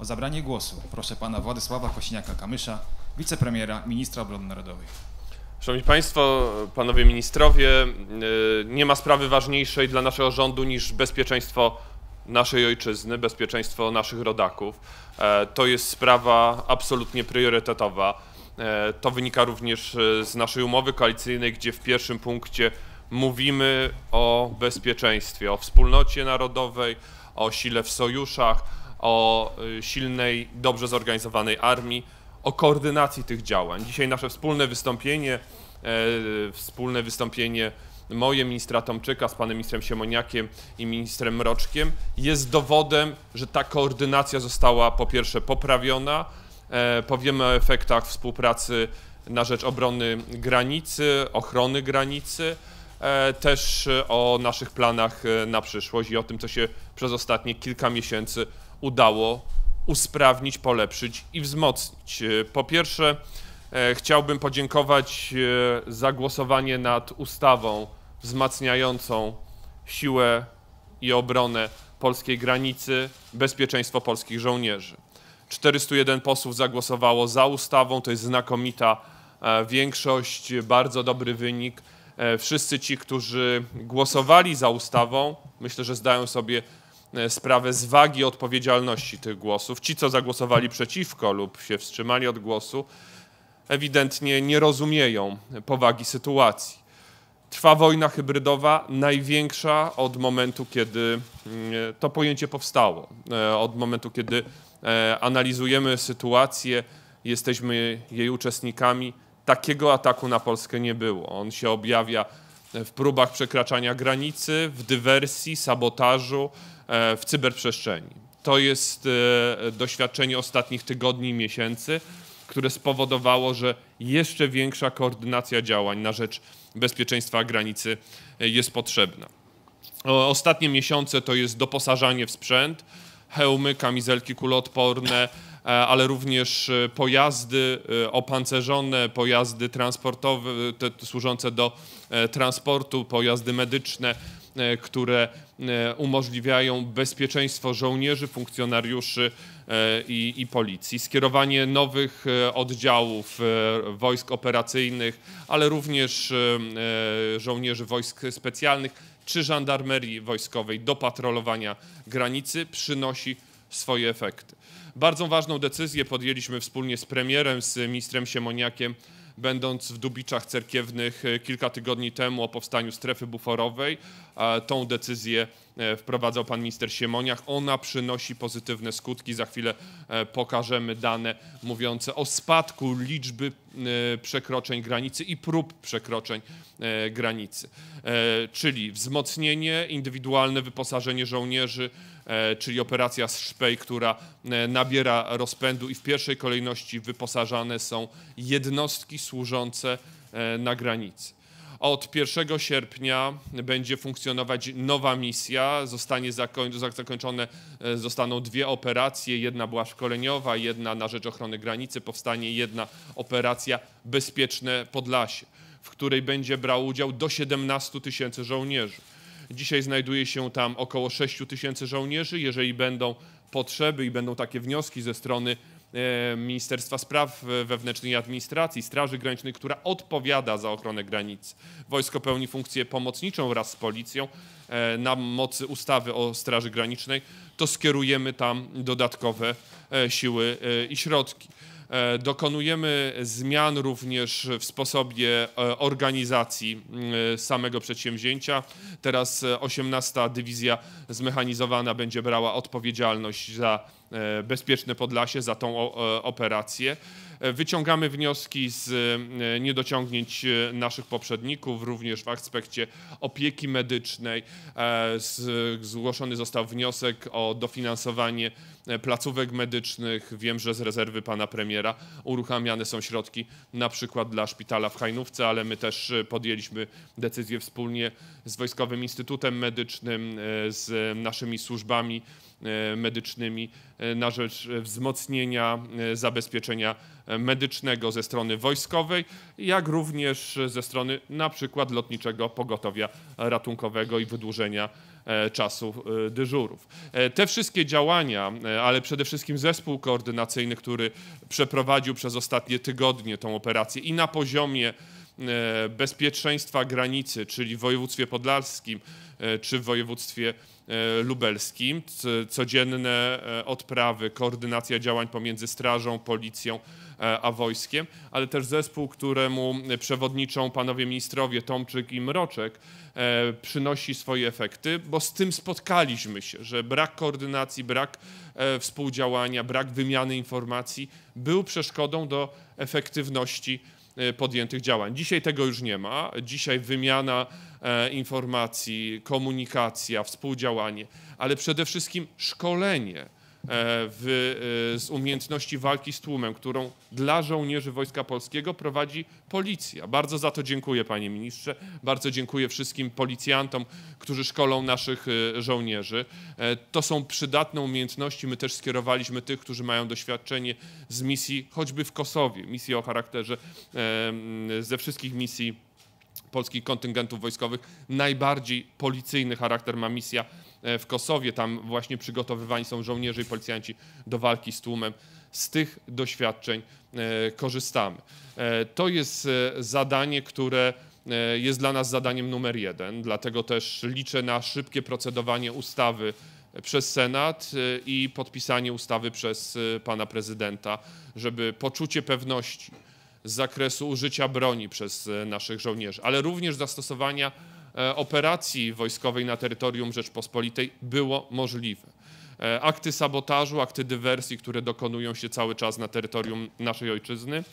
O zabranie głosu proszę pana Władysława Kosiniaka-Kamysza, wicepremiera, ministra obrony narodowej. Szanowni Państwo, panowie ministrowie, e, nie ma sprawy ważniejszej dla naszego rządu niż bezpieczeństwo naszej ojczyzny, bezpieczeństwo naszych rodaków. E, to jest sprawa absolutnie priorytetowa. E, to wynika również z naszej umowy koalicyjnej, gdzie w pierwszym punkcie mówimy o bezpieczeństwie, o wspólnocie narodowej, o sile w sojuszach, o y, silnej, dobrze zorganizowanej armii, o koordynacji tych działań. Dzisiaj nasze wspólne wystąpienie, e, wspólne wystąpienie moje, ministra Tomczyka z panem ministrem Siemoniakiem i ministrem Mroczkiem jest dowodem, że ta koordynacja została po pierwsze poprawiona, e, powiemy o efektach współpracy na rzecz obrony granicy, ochrony granicy, e, też o naszych planach e, na przyszłość i o tym, co się przez ostatnie kilka miesięcy udało usprawnić, polepszyć i wzmocnić. E, po pierwsze, e, chciałbym podziękować e, za głosowanie nad ustawą wzmacniającą siłę i obronę polskiej granicy, bezpieczeństwo polskich żołnierzy. 401 posłów zagłosowało za ustawą, to jest znakomita większość, bardzo dobry wynik. Wszyscy ci, którzy głosowali za ustawą, myślę, że zdają sobie E, sprawę z wagi odpowiedzialności tych głosów. Ci, co zagłosowali przeciwko lub się wstrzymali od głosu, ewidentnie nie rozumieją powagi sytuacji. Trwa wojna hybrydowa, największa od momentu, kiedy mm, e, to pojęcie powstało. E, od momentu, kiedy analizujemy sytuację, jesteśmy jej uczestnikami. Takiego ataku na Polskę nie było. On się objawia w próbach przekraczania granicy, w dywersji, sabotażu, E, w cyberprzestrzeni. To jest e, doświadczenie ostatnich tygodni i miesięcy, które spowodowało, że jeszcze większa koordynacja działań na rzecz bezpieczeństwa granicy e, jest potrzebna. Ostatnie miesiące to jest doposażanie w sprzęt, hełmy, kamizelki kuloodporne, E, ale również e, pojazdy e, opancerzone, pojazdy transportowe, te służące do transportu, pojazdy medyczne, które umożliwiają bezpieczeństwo żołnierzy, funkcjonariuszy i, i, policji. Skierowanie nowych oddziałów wojsk operacyjnych, ale również żołnierzy wojsk specjalnych czy żandarmerii wojskowej do patrolowania granicy przynosi swoje efekty. Bardzo ważną decyzję podjęliśmy wspólnie z premierem, z ministrem Siemoniakiem, będąc w Dubiczach Cerkiewnych e, kilka tygodni temu o powstaniu strefy buforowej. E, tą decyzję E, wprowadzał pan minister Siemoniach. Ona przynosi pozytywne skutki. Za chwilę e, pokażemy dane mówiące o spadku liczby e, przekroczeń granicy i prób przekroczeń granicy. Czyli wzmocnienie, indywidualne wyposażenie żołnierzy, czyli operacja Szpej, która nabiera rozpędu i w pierwszej kolejności wyposażane są jednostki służące na granicy. Od 1 sierpnia będzie funkcjonować nowa misja. Zostanie zakończone, e, zostaną dwie operacje. Jedna była szkoleniowa, jedna na rzecz ochrony granicy. Powstanie jedna operacja Bezpieczne Podlasie, w której będzie brał udział do 17 tysięcy żołnierzy. Dzisiaj znajduje się tam około 6 tysięcy żołnierzy. Jeżeli będą potrzeby i będą takie wnioski ze strony E, Ministerstwa Spraw Wewnętrznych i Administracji, Straży Granicznej, która odpowiada za ochronę granic. Wojsko pełni funkcję pomocniczą wraz z policją e, na mocy ustawy o Straży Granicznej, to skierujemy tam dodatkowe e, siły i środki. E, dokonujemy zmian również w sposobie e, organizacji mm, e, samego przedsięwzięcia. Teraz 18 Dywizja Zmechanizowana będzie brała odpowiedzialność za bezpieczne Podlasie, za tą operację. E, wyciągamy wnioski z e, niedociągnięć e, naszych poprzedników, również w aspekcie opieki medycznej. Zgłoszony został wniosek o dofinansowanie placówek medycznych. Wiem, że z rezerwy pana premiera uruchamiane są środki na przykład dla szpitala w Hajnówce, ale my też podjęliśmy decyzję wspólnie z Wojskowym Instytutem Medycznym, z naszymi służbami E, medycznymi e, na rzecz wzmocnienia e, zabezpieczenia medycznego ze strony wojskowej, jak również ze strony na przykład lotniczego pogotowia ratunkowego i wydłużenia czasu dyżurów. Te wszystkie działania, ale przede wszystkim zespół koordynacyjny, który przeprowadził przez ostatnie tygodnie tą operację i na poziomie E, bezpieczeństwa granicy, czyli w województwie podlaskim e, czy w województwie e, lubelskim, codzienne odprawy, koordynacja działań pomiędzy strażą, policją a wojskiem, ale też zespół, któremu przewodniczą panowie ministrowie Tomczyk i Mroczek, przynosi swoje efekty, bo z tym spotkaliśmy się, że brak koordynacji, brak współdziałania, brak wymiany informacji był przeszkodą do efektywności E, podjętych działań. Dzisiaj tego już nie ma. Dzisiaj wymiana e, informacji, komunikacja, współdziałanie, ale przede wszystkim szkolenie E, w, e, z umiejętności walki z tłumem, którą dla żołnierzy Wojska Polskiego prowadzi policja. Bardzo za to dziękuję, panie ministrze. Bardzo dziękuję wszystkim policjantom, którzy szkolą naszych e, żołnierzy. To są przydatne umiejętności. My też skierowaliśmy tych, którzy mają doświadczenie z misji, choćby w Kosowie, misji o charakterze ze wszystkich misji polskich kontyngentów wojskowych. Najbardziej policyjny charakter ma misja e, w Kosowie. Tam właśnie przygotowywani są żołnierze i policjanci do walki z tłumem. Z tych doświadczeń e, korzystamy. E, to jest zadanie, które jest dla nas zadaniem numer jeden, dlatego też liczę na szybkie procedowanie ustawy przez Senat i podpisanie ustawy przez pana prezydenta, żeby poczucie pewności, z zakresu użycia broni przez e, naszych żołnierzy, ale również zastosowania e, operacji wojskowej na terytorium Rzeczpospolitej było możliwe. E, akty sabotażu, akty dywersji, które dokonują się cały czas na terytorium naszej ojczyzny,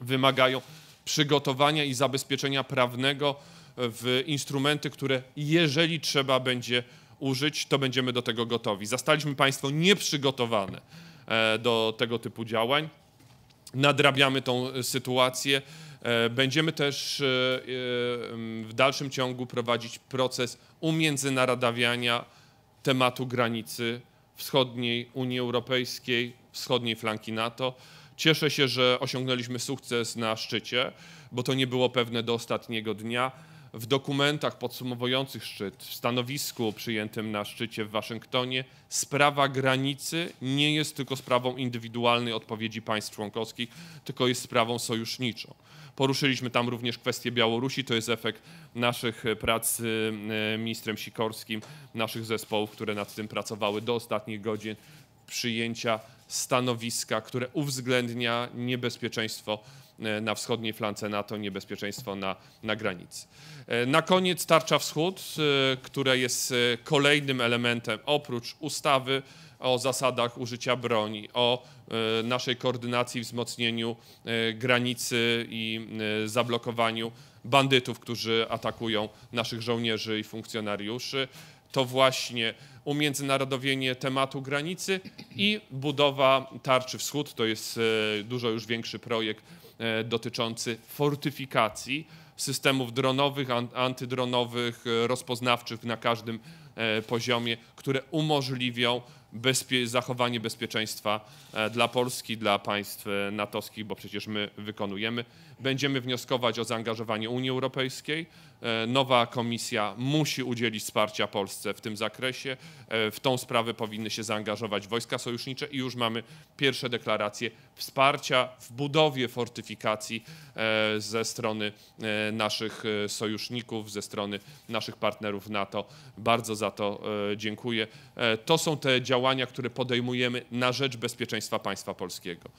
wymagają przygotowania i zabezpieczenia prawnego w instrumenty, które jeżeli trzeba będzie użyć, to będziemy do tego gotowi. Zastaliśmy państwo nieprzygotowane do tego typu działań nadrabiamy tą e, sytuację. E, będziemy też e, w dalszym ciągu prowadzić proces umiędzynarodawiania tematu granicy wschodniej Unii Europejskiej, wschodniej flanki NATO. Cieszę się, że osiągnęliśmy sukces na szczycie, bo to nie było pewne do ostatniego dnia w dokumentach podsumowujących szczyt, w stanowisku przyjętym na szczycie w Waszyngtonie, sprawa granicy nie jest tylko sprawą indywidualnej odpowiedzi państw członkowskich, tylko jest sprawą sojuszniczą. Poruszyliśmy tam również kwestię Białorusi, to jest efekt naszych prac z e, ministrem Sikorskim, naszych zespołów, które nad tym pracowały do ostatnich godzin, przyjęcia stanowiska, które uwzględnia niebezpieczeństwo E, na wschodniej flance NATO, niebezpieczeństwo na, na granicy. E, na koniec tarcza wschód, e, która jest kolejnym elementem oprócz ustawy o zasadach użycia broni, o naszej koordynacji, wzmocnieniu granicy i zablokowaniu bandytów, którzy atakują naszych żołnierzy i funkcjonariuszy. To właśnie umiędzynarodowienie tematu granicy i budowa tarczy wschód. To jest dużo już większy projekt E, dotyczący fortyfikacji systemów dronowych, antydronowych, e, rozpoznawczych na każdym e, poziomie, które umożliwią bezpie zachowanie bezpieczeństwa e, dla Polski, dla państw e, natowskich, bo przecież my wykonujemy. Będziemy wnioskować o zaangażowanie Unii Europejskiej. E, nowa komisja musi udzielić wsparcia Polsce w tym zakresie. W tą sprawę powinny się zaangażować wojska sojusznicze i już mamy pierwsze deklaracje wsparcia w budowie fortyfikacji ze strony naszych sojuszników, ze strony naszych partnerów NATO. Bardzo za to dziękuję. To są te działania działania, które podejmujemy na rzecz bezpieczeństwa państwa polskiego.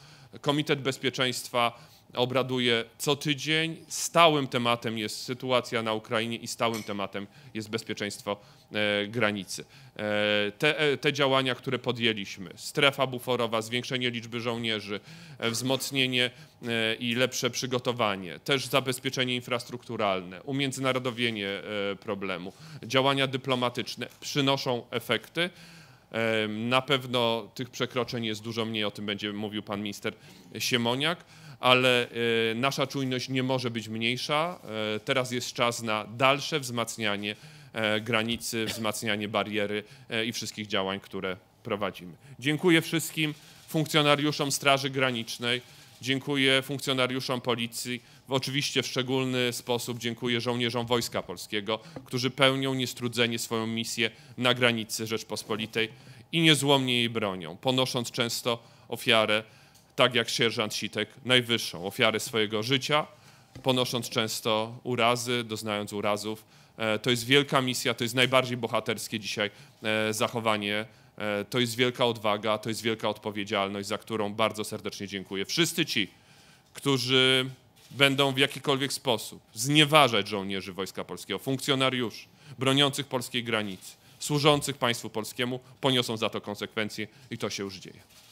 Komitet Bezpieczeństwa obraduje co tydzień. Stałym tematem jest sytuacja na Ukrainie i stałym tematem jest bezpieczeństwo e, granicy. E, te, e, te, działania, które podjęliśmy, strefa buforowa, zwiększenie liczby żołnierzy, wzmocnienie i lepsze przygotowanie, też zabezpieczenie infrastrukturalne, umiędzynarodowienie problemu, działania dyplomatyczne przynoszą efekty. Na pewno tych przekroczeń jest dużo mniej, o tym będzie mówił pan minister Siemoniak, ale e, nasza czujność nie może być mniejsza. E, teraz jest czas na dalsze wzmacnianie e, granicy, wzmacnianie bariery i wszystkich działań, które prowadzimy. Dziękuję wszystkim funkcjonariuszom Straży Granicznej dziękuję funkcjonariuszom policji, oczywiście w szczególny sposób dziękuję żołnierzom Wojska Polskiego, którzy pełnią niestrudzenie swoją misję na granicy Rzeczpospolitej i niezłomnie jej bronią, ponosząc często ofiarę, tak jak sierżant Sitek, najwyższą, ofiarę swojego życia, ponosząc często urazy, doznając urazów. E, to jest wielka misja, to jest najbardziej bohaterskie dzisiaj e, zachowanie E, to jest wielka odwaga, to jest wielka odpowiedzialność, za którą bardzo serdecznie dziękuję. Wszyscy ci, którzy będą w jakikolwiek sposób znieważać żołnierzy Wojska Polskiego, funkcjonariuszy broniących polskiej granicy, służących państwu polskiemu, poniosą za to konsekwencje i to się już dzieje.